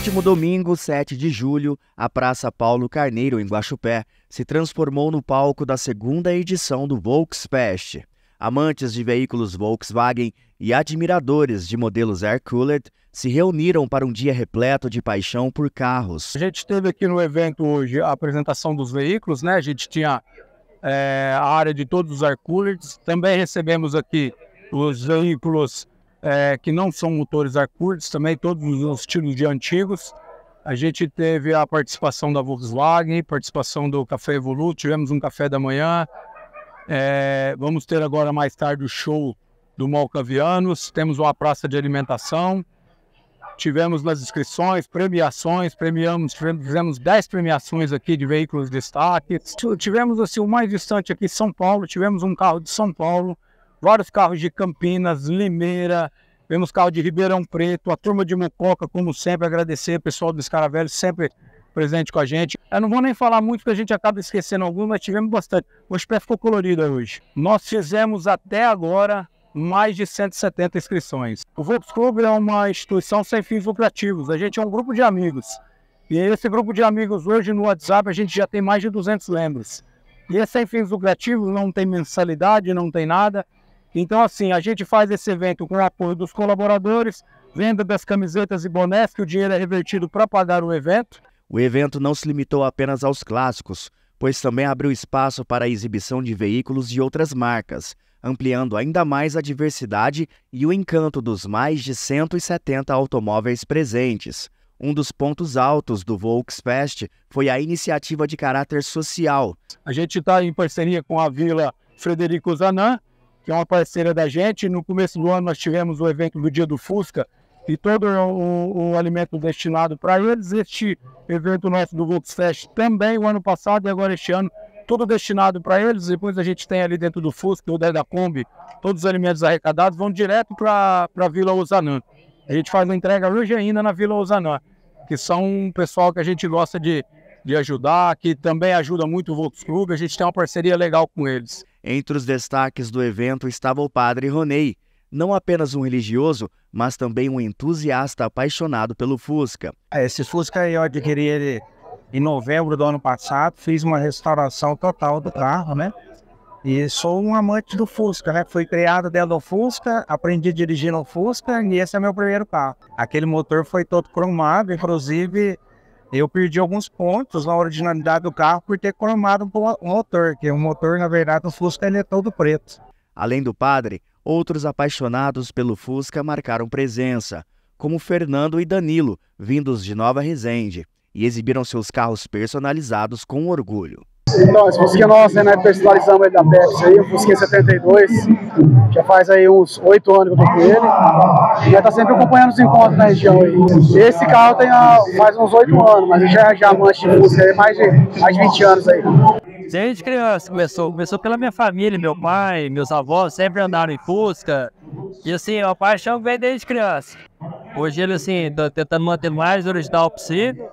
último domingo, 7 de julho, a Praça Paulo Carneiro, em Guaxupé, se transformou no palco da segunda edição do Volksfest. Amantes de veículos Volkswagen e admiradores de modelos air-cooled se reuniram para um dia repleto de paixão por carros. A gente teve aqui no evento hoje a apresentação dos veículos, né? A gente tinha é, a área de todos os air Cooled. Também recebemos aqui os veículos é, que não são motores Arcurdes também, todos os estilos de antigos. A gente teve a participação da Volkswagen, participação do Café Evolut, tivemos um café da manhã. É, vamos ter agora mais tarde o show do Malcavianos, temos uma praça de alimentação. Tivemos nas inscrições, premiações, premiamos, fizemos 10 premiações aqui de veículos de destaque. Tivemos assim, o mais distante aqui, São Paulo, tivemos um carro de São Paulo, vários carros de Campinas, Limeira, vemos carro de Ribeirão Preto, a turma de Mococa, como sempre, agradecer o pessoal do Escaravelho, sempre presente com a gente. Eu não vou nem falar muito, porque a gente acaba esquecendo alguns, mas tivemos bastante. O pé ficou colorido hoje. Nós fizemos até agora mais de 170 inscrições. O Volks Club é uma instituição sem fins lucrativos, a gente é um grupo de amigos. E esse grupo de amigos hoje no WhatsApp a gente já tem mais de 200 membros. E esse é sem fins lucrativos não tem mensalidade, não tem nada. Então, assim, a gente faz esse evento com o apoio dos colaboradores, venda das camisetas e bonés, que o dinheiro é revertido para pagar o evento. O evento não se limitou apenas aos clássicos, pois também abriu espaço para a exibição de veículos de outras marcas, ampliando ainda mais a diversidade e o encanto dos mais de 170 automóveis presentes. Um dos pontos altos do Volksfest foi a iniciativa de caráter social. A gente está em parceria com a Vila Frederico Zanã, que é uma parceira da gente. No começo do ano nós tivemos o evento do Dia do Fusca e todo o, o alimento destinado para eles. Este evento nosso do Volksfest também, o ano passado e agora este ano, tudo destinado para eles. Depois a gente tem ali dentro do Fusca, ou da Kombi, todos os alimentos arrecadados vão direto para a Vila Ousanã. A gente faz uma entrega hoje ainda na Vila Ousanã, que são um pessoal que a gente gosta de, de ajudar, que também ajuda muito o Volkswagen. A gente tem uma parceria legal com eles. Entre os destaques do evento estava o padre Ronei, não apenas um religioso, mas também um entusiasta apaixonado pelo Fusca. Ah, esse Fusca eu adquiri ele em novembro do ano passado, fiz uma restauração total do carro, né? E sou um amante do Fusca, né? Fui criado dentro do Fusca, aprendi a dirigir no Fusca e esse é meu primeiro carro. Aquele motor foi todo cromado, inclusive eu perdi alguns pontos na originalidade do carro por ter cromado um motor, que é um motor, na verdade, o Fusca ele é todo preto. Além do padre, outros apaixonados pelo Fusca marcaram presença, como Fernando e Danilo, vindos de Nova Resende, e exibiram seus carros personalizados com orgulho. Então, esse Fusquinha é nosso, né, né, personalizamos ele da Pepsi aí, o Fusquinha 72, já faz aí uns 8 anos que eu tô com ele, e já tá sempre acompanhando os encontros na região aí. Esse carro tem a, uns 8 anos, mas já, já amante de Fusca mais de, mais de 20 anos aí. Desde criança começou, começou pela minha família, meu pai, meus avós sempre andaram em Fusca, e assim, a paixão vem desde criança. Hoje ele assim, tá tentando manter mais original possível,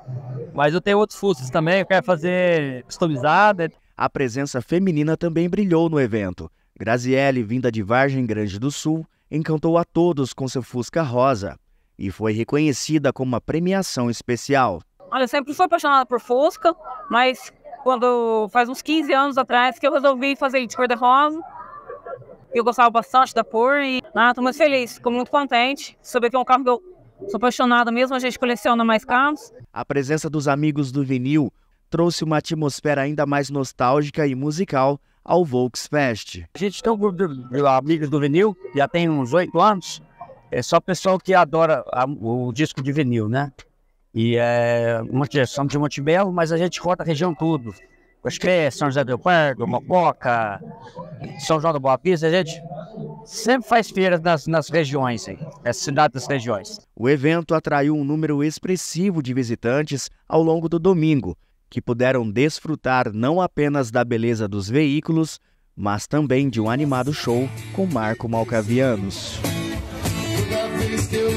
mas eu tenho outros fustos também, eu quero fazer customizada. A presença feminina também brilhou no evento. Graziele, vinda de Vargem Grande do Sul, encantou a todos com seu Fusca rosa e foi reconhecida com uma premiação especial. Olha, eu sempre fui apaixonada por Fusca, mas quando faz uns 15 anos atrás que eu resolvi fazer de cor de rosa, eu gostava bastante da cor e estou muito feliz, fico muito contente saber que é um carro que eu Sou apaixonada mesmo, a gente coleciona mais carros. A presença dos amigos do vinil trouxe uma atmosfera ainda mais nostálgica e musical ao Volksfest. A gente tem um grupo de amigos do vinil, já tem uns oito anos. É só pessoal que adora a, o disco de vinil, né? E é uma direção de Montebello, mas a gente roda a região tudo. Cosqué, São José do Pardo, Mococa, São João do Boa Vista, a gente sempre faz feiras nas, nas regiões, aí, nas é cidades das regiões. O evento atraiu um número expressivo de visitantes ao longo do domingo, que puderam desfrutar não apenas da beleza dos veículos, mas também de um animado show com Marco Malcavianos. Toda vez que eu